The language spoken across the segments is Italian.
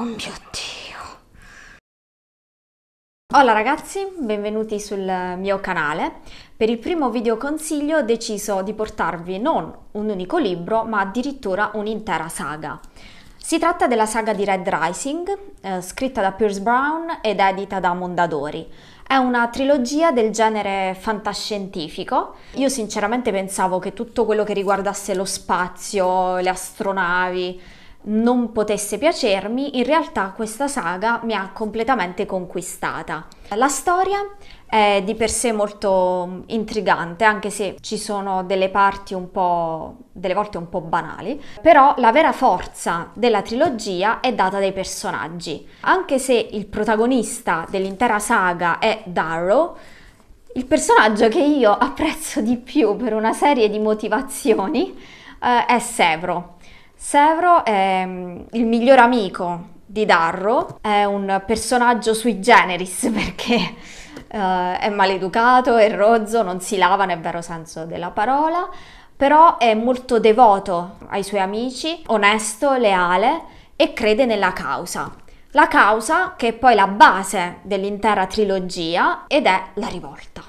Oh mio Dio! Hola ragazzi, benvenuti sul mio canale. Per il primo video consiglio ho deciso di portarvi non un unico libro, ma addirittura un'intera saga. Si tratta della saga di Red Rising, eh, scritta da Pierce Brown ed edita da Mondadori. È una trilogia del genere fantascientifico. Io sinceramente pensavo che tutto quello che riguardasse lo spazio, le astronavi, non potesse piacermi, in realtà questa saga mi ha completamente conquistata. La storia è di per sé molto intrigante, anche se ci sono delle parti un po', delle volte un po' banali, però la vera forza della trilogia è data dai personaggi. Anche se il protagonista dell'intera saga è Darrow, il personaggio che io apprezzo di più per una serie di motivazioni eh, è Sevro Sevro è mm, il miglior amico di Darro, è un personaggio sui generis perché Uh, è maleducato, è rozzo, non si lava nel vero senso della parola, però è molto devoto ai suoi amici, onesto, leale e crede nella causa. La causa che è poi la base dell'intera trilogia ed è la rivolta.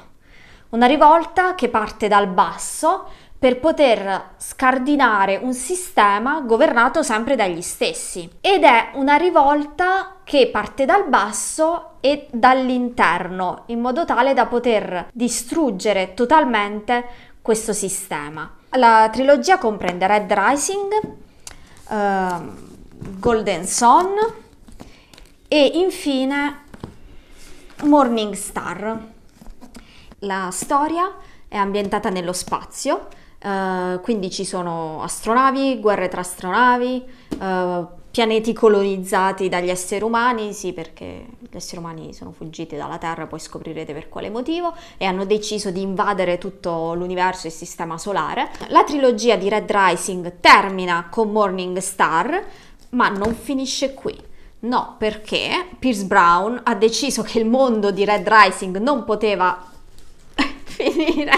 Una rivolta che parte dal basso per poter scardinare un sistema governato sempre dagli stessi. Ed è una rivolta che parte dal basso e dall'interno, in modo tale da poter distruggere totalmente questo sistema. La trilogia comprende Red Rising, uh, Golden Sun e infine Morning Star. La storia è ambientata nello spazio, eh, quindi ci sono astronavi, guerre tra astronavi, eh, pianeti colonizzati dagli esseri umani, sì perché gli esseri umani sono fuggiti dalla Terra, poi scoprirete per quale motivo, e hanno deciso di invadere tutto l'universo e il sistema solare. La trilogia di Red Rising termina con Morning Star, ma non finisce qui. No, perché Pierce Brown ha deciso che il mondo di Red Rising non poteva finire.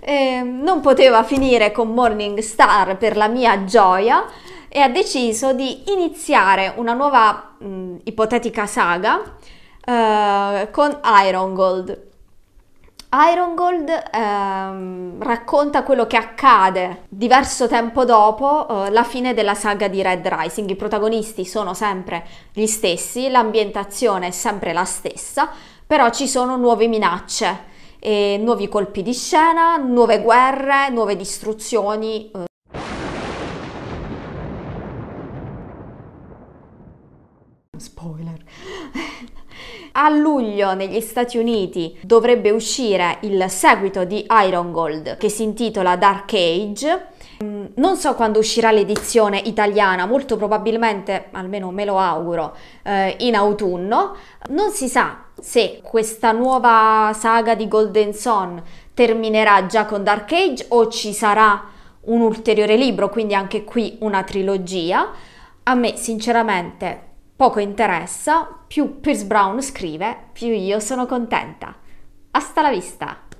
eh, non poteva finire con Morningstar per la mia gioia e ha deciso di iniziare una nuova mh, mm, ipotetica saga eh, con Iron Gold. Iron Gold ehm, racconta quello che accade diverso tempo dopo eh, la fine della saga di Red Rising. I protagonisti sono sempre gli stessi, l'ambientazione è sempre la stessa, però ci sono nuove minacce, nuovi colpi di scena, nuove guerre, nuove distruzioni. Eh. a luglio negli Stati Uniti dovrebbe uscire il seguito di Iron Gold che si intitola Dark Age. Mm, non so quando uscirà l'edizione italiana, molto probabilmente, almeno me lo auguro, eh, in autunno. Non si sa se questa nuova saga di Golden Sun terminerà già con Dark Age o ci sarà un ulteriore libro, quindi anche qui una trilogia. A me sinceramente poco interessa, più Pierce Brown scrive, più io sono contenta. Hasta la vista!